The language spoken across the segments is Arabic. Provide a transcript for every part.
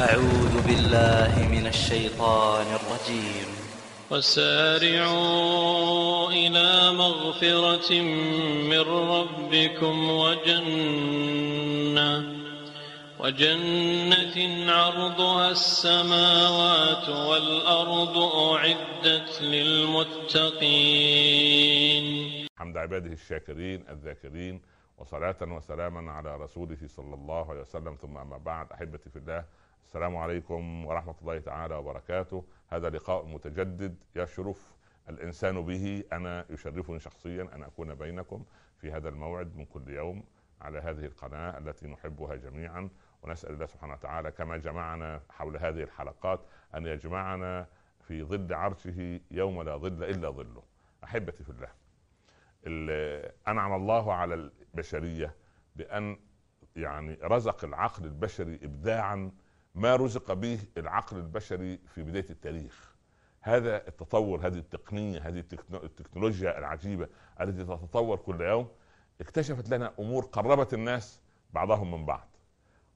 أعوذ بالله من الشيطان الرجيم وسارعوا إلى مغفرة من ربكم وجنة وجنة عرضها السماوات والأرض أعدت للمتقين حمد عباده الشاكرين الذاكرين وصلاة وسلاما على رسوله صلى الله عليه وسلم ثم أما بعد أحبتي في الله السلام عليكم ورحمة الله تعالى وبركاته هذا لقاء متجدد يشرف الإنسان به أنا يشرفني شخصيا أن أكون بينكم في هذا الموعد من كل يوم على هذه القناة التي نحبها جميعا ونسأل الله سبحانه وتعالى كما جمعنا حول هذه الحلقات أن يجمعنا في ظل عرشه يوم لا ظل إلا ظله أحبتي في الله أنعم الله على البشريه بان يعني رزق العقل البشري ابداعا ما رزق به العقل البشري في بدايه التاريخ هذا التطور هذه التقنيه هذه التكنولوجيا العجيبه التي تتطور كل يوم اكتشفت لنا امور قربت الناس بعضهم من بعض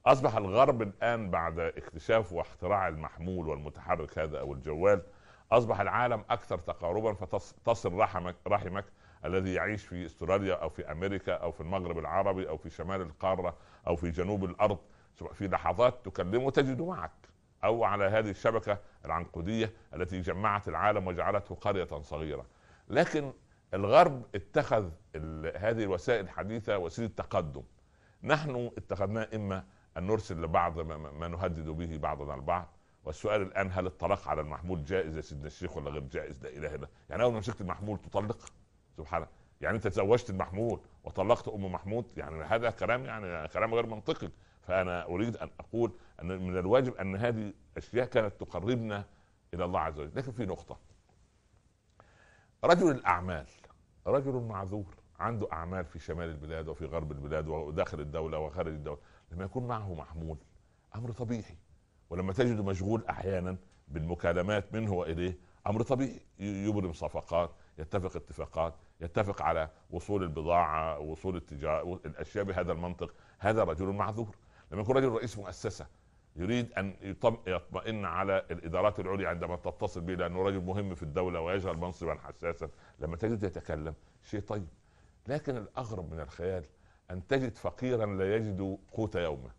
اصبح الغرب الان بعد اكتشاف واختراع المحمول والمتحرك هذا او الجوال اصبح العالم اكثر تقاربا فتصل رحمك رحمك الذي يعيش في استراليا او في امريكا او في المغرب العربي او في شمال القاره او في جنوب الارض في لحظات تكلمه تجده معك او على هذه الشبكه العنقوديه التي جمعت العالم وجعلته قريه صغيره لكن الغرب اتخذ هذه الوسائل الحديثه وسيله تقدم نحن اتخذناه اما ان نرسل لبعض ما نهدد به بعضنا البعض والسؤال الان هل الطلاق على المحمول جائز يا سيدنا الشيخ ولا غير جائز لا اله الا يعني اول ما مسكت المحمول تطلق سبحان يعني انت تزوجت محمود وطلقت ام محمود يعني هذا كلام يعني كلام غير منطقي فانا اريد ان اقول ان من الواجب ان هذه اشياء كانت تقربنا الى الله عز وجل لكن في نقطه رجل الاعمال رجل معذور عنده اعمال في شمال البلاد وفي غرب البلاد وداخل الدوله وخارج الدوله لما يكون معه محمول امر طبيعي ولما تجده مشغول احيانا بالمكالمات منه واليه امر طبيعي يبرم صفقات يتفق اتفاقات يتفق على وصول البضاعه وصول التجاره الاشياء بهذا المنطق هذا رجل معذور لما يكون رجل رئيس مؤسسه يريد ان يطمئن على الادارات العليا عندما تتصل به لانه رجل مهم في الدوله ويشغل منصبا حساسا لما تجد يتكلم شيء طيب لكن الاغرب من الخيال ان تجد فقيرا لا يجد قوت يومه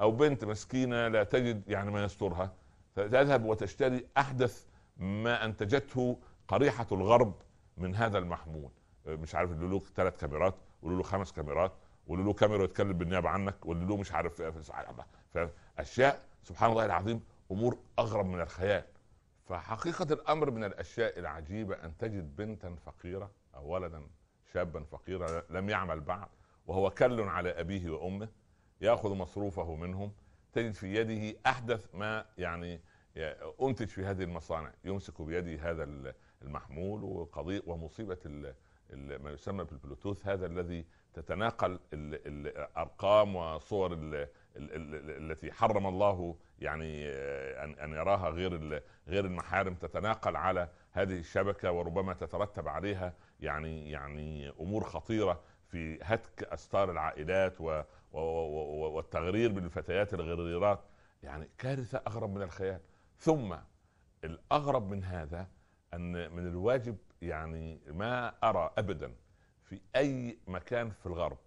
او بنت مسكينه لا تجد يعني ما يسترها تذهب وتشتري احدث ما انتجته قريحه الغرب من هذا المحمول آه، مش عارف اللي له ثلاث كاميرات واللي له خمس كاميرات واللي له كاميرا يتكلم بالنيابه عنك واللي له مش عارف آه، فاشياء آه، سبحان الله العظيم امور اغرب من الخيال فحقيقه الامر من الاشياء العجيبه ان تجد بنتا فقيره او ولدا شابا فقيرا لم يعمل بعد وهو كل على ابيه وامه ياخذ مصروفه منهم تجد في يده احدث ما يعني انتج في هذه المصانع يمسك بيده هذا المحمول وقضية ومصيبة ما يسمى بالبلوتوث هذا الذي تتناقل الارقام وصور التي حرم الله يعني آه، ان ان يراها غير غير المحارم تتناقل على هذه الشبكه وربما تترتب عليها يعني يعني امور خطيره في هتك استار العائلات والتغرير بالفتيات الغريرات يعني كارثه اغرب من الخيال ثم الاغرب من هذا ان من الواجب يعني ما ارى ابدا في اي مكان في الغرب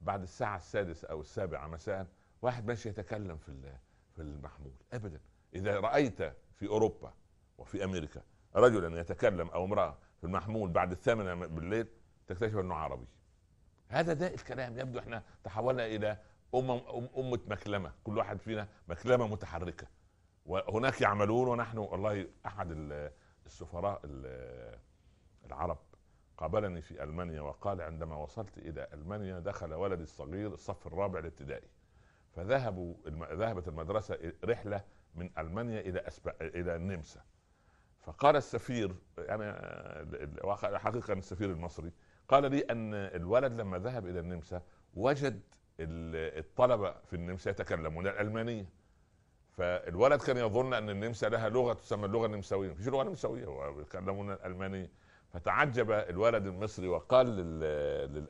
بعد الساعه السادسه او السابعه مساء واحد ماشي يتكلم في في المحمول ابدا اذا رايت في اوروبا وفي امريكا رجلا يتكلم او امراه في المحمول بعد الثامنه بالليل تكتشف انه عربي هذا ده الكلام يبدو احنا تحولنا الى أمم أمة مكلمة كل واحد فينا مكلمة متحركة وهناك يعملون ونحن والله أحد السفراء العرب قابلني في المانيا وقال عندما وصلت الى المانيا دخل ولدي الصغير الصف الرابع الابتدائي فذهبوا ذهبت المدرسه رحله من المانيا الى أسب... الى النمسا فقال السفير انا حقيقه السفير المصري قال لي ان الولد لما ذهب الى النمسا وجد الطلبه في النمسا يتكلمون الالمانيه فالولد كان يظن ان النمسا لها لغه تسمى اللغه النمساويه مفيش لغه نمساويه هو بيتكلمون الالمانيه فتعجب الولد المصري وقال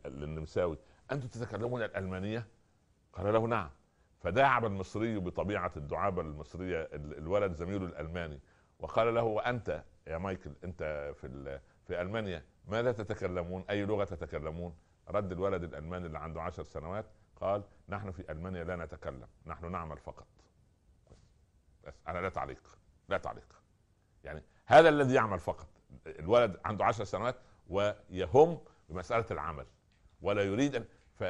للنمساوي انتم تتكلمون الالمانيه قال له نعم فداعب المصري بطبيعه الدعابه المصريه الولد زميله الالماني وقال له وانت يا مايكل انت في في المانيا ماذا تتكلمون اي لغه تتكلمون رد الولد الالماني اللي عنده عشر سنوات قال نحن في المانيا لا نتكلم نحن نعمل فقط بس انا لا تعليق لا تعليق يعني هذا الذي يعمل فقط الولد عنده عشر سنوات ويهم بمساله العمل ولا يريد ان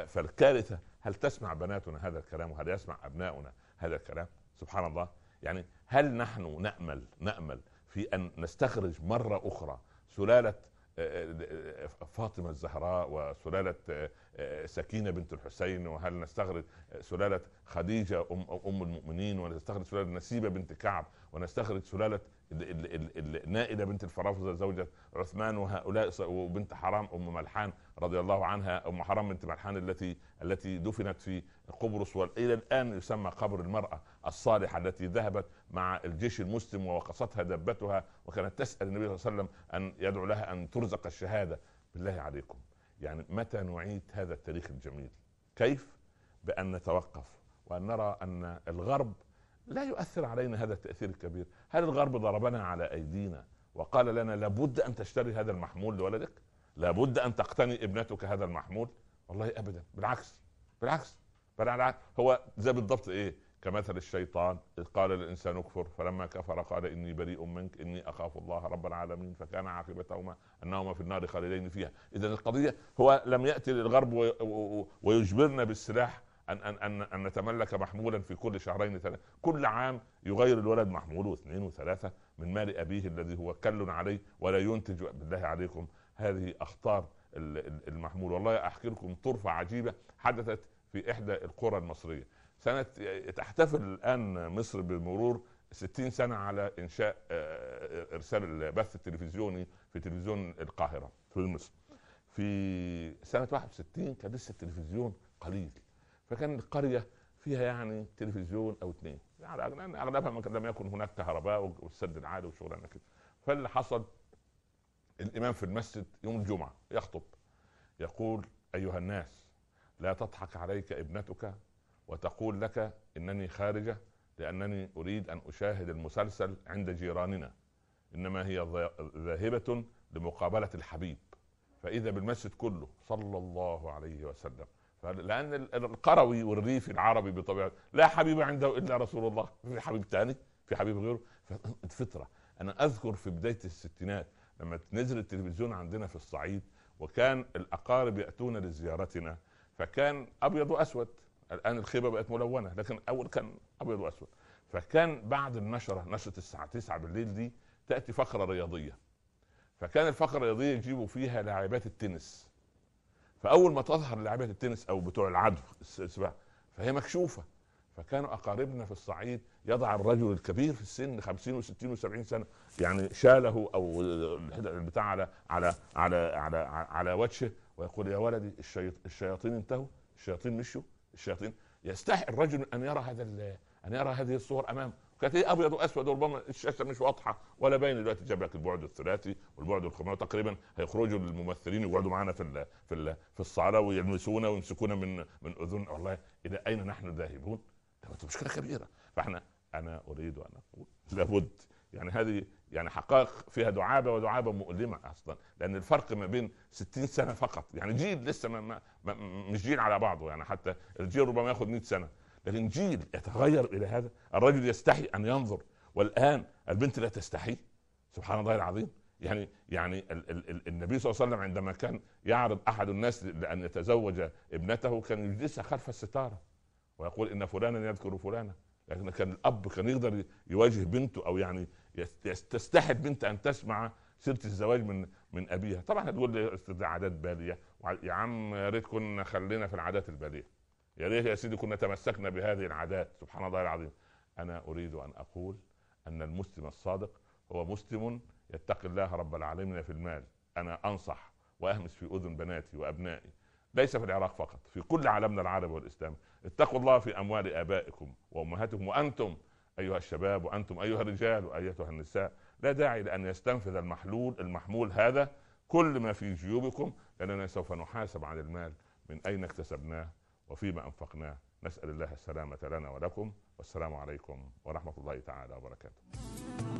فالكارثه هل تسمع بناتنا هذا الكلام وهل يسمع ابناؤنا هذا الكلام سبحان الله يعني هل نحن نامل نامل في ان نستخرج مره اخرى سلاله فاطمه الزهراء وسلاله آه، سكينه بنت الحسين وهل نستغرق سلاله خديجه ام ام المؤمنين ونستغرق سلاله نسيبه بنت كعب ونستغرق سلاله نائله بنت الفرافزه زوجة عثمان وهؤلاء وبنت حرام ام ملحان رضي الله عنها ام حرام بنت ملحان التي التي دفنت في قبرص والى الان يسمى قبر المراه الصالحه التي ذهبت مع الجيش المسلم ووقصتها دبتها وكانت تسال النبي صلى الله عليه وسلم ان يدعو لها ان ترزق الشهاده بالله عليكم يعني متى نعيد هذا التاريخ الجميل كيف بان نتوقف وان نرى ان الغرب لا يؤثر علينا هذا التاثير الكبير هل الغرب ضربنا على ايدينا وقال لنا لابد ان تشتري هذا المحمول لولدك لابد ان تقتني ابنتك هذا المحمول والله ابدا بالعكس بالعكس بالعكس هو زي بالضبط ايه كمثل الشيطان إذ قال للإنسان اكفر فلما كفر قال إني بريء منك إني أخاف الله رب العالمين فكان عاقبتهما أنهما في النار خالدين فيها إذا القضية هو لم يأتي للغرب ويجبرنا بالسلاح ان ان ان, أن نتملك محمولا في كل شهرين ثلاثه كل عام يغير الولد محمول واثنين وثلاثه من مال ابيه الذي هو كل عليه ولا ينتج بالله عليكم هذه اخطار المحمول والله احكي لكم طرفه عجيبه حدثت في احدى القرى المصريه سنه تحتفل الان مصر بمرور 60 سنه على انشاء آه، آه، ارسال البث التلفزيوني في تلفزيون القاهره في مصر في سنه 61 كان لسه التلفزيون قليل فكان القريه فيها يعني تلفزيون او اثنين يعني, يعني اغلبها لم يكن هناك كهرباء والسد العالي وشغلانه كده فاللي حصل الامام في المسجد يوم الجمعه يخطب يقول ايها الناس لا تضحك عليك ابنتك وتقول لك انني خارجه لانني اريد ان اشاهد المسلسل عند جيراننا انما هي ذاهبه لمقابله الحبيب فاذا بالمسجد كله صلى الله عليه وسلم لان القروي والريفي العربي بطبيعته لا حبيب عنده الا رسول الله في حبيب ثاني في حبيب غيره فطره انا اذكر في بدايه الستينات لما نزل التلفزيون عندنا في الصعيد وكان الاقارب ياتون لزيارتنا فكان ابيض واسود الان الخيبه بقت ملونه لكن اول كان ابيض واسود فكان بعد النشره نشره الساعه 9 بالليل دي تاتي فقره رياضيه فكان الفقره الرياضيه يجيبوا فيها لاعبات التنس فاول ما تظهر لاعيبه التنس او بتوع العدو السباحه فهي مكشوفه فكانوا اقاربنا في الصعيد يضع الرجل الكبير في السن 50 و60 و70 سنه يعني شاله او البتاع على على على على على وجهه ويقول يا ولدي الشياطين انتهوا الشياطين مشوا الشياطين يستحي الرجل ان يرى هذا ان يرى هذه الصور امامه كانت ايه ابيض واسود وربما الشاشه مش واضحه ولا باين دلوقتي جاب لك البعد الثلاثي والبعد الخماسي تقريبا هيخرجوا الممثلين يقعدوا معانا في في في الصاله ويلمسونا ويمسكونا من من اذن والله الى اين نحن ذاهبون؟ ده مشكله كبيره فاحنا انا اريد ان اقول لابد يعني هذه يعني حقائق فيها دعابه ودعابه مؤلمه اصلا لان الفرق ما بين 60 سنه فقط يعني جيل لسه ما, ما مش جيل على بعضه يعني حتى الجيل ربما ياخذ 100 سنه الانجيل يتغير الى هذا الرجل يستحي ان ينظر والان البنت لا تستحي سبحان الله العظيم يعني يعني ال ال ال النبي صلى الله عليه وسلم عندما كان يعرض احد الناس لان يتزوج ابنته كان يجلسها خلف الستاره ويقول ان فلانا يذكر فلانا لكن كان الاب كان يقدر يواجه بنته او يعني تستحي البنت ان تسمع سيره الزواج من من ابيها طبعا هتقول لي عادات باليه يا عم يا ريت كنا خلينا في العادات الباليه يا يعني إيه ريت يا سيدي كنا تمسكنا بهذه العادات سبحان الله العظيم انا اريد ان اقول ان المسلم الصادق هو مسلم يتقي الله رب العالمين في المال انا انصح واهمس في اذن بناتي وابنائي ليس في العراق فقط في كل عالمنا العربي والاسلامي اتقوا الله في اموال ابائكم وامهاتكم وانتم ايها الشباب وانتم ايها الرجال وايتها النساء لا داعي لان يستنفذ المحلول المحمول هذا كل ما في جيوبكم لاننا سوف نحاسب عن المال من اين اكتسبناه وفيما أنفقناه نسأل الله السلامة لنا ولكم والسلام عليكم ورحمة الله تعالى وبركاته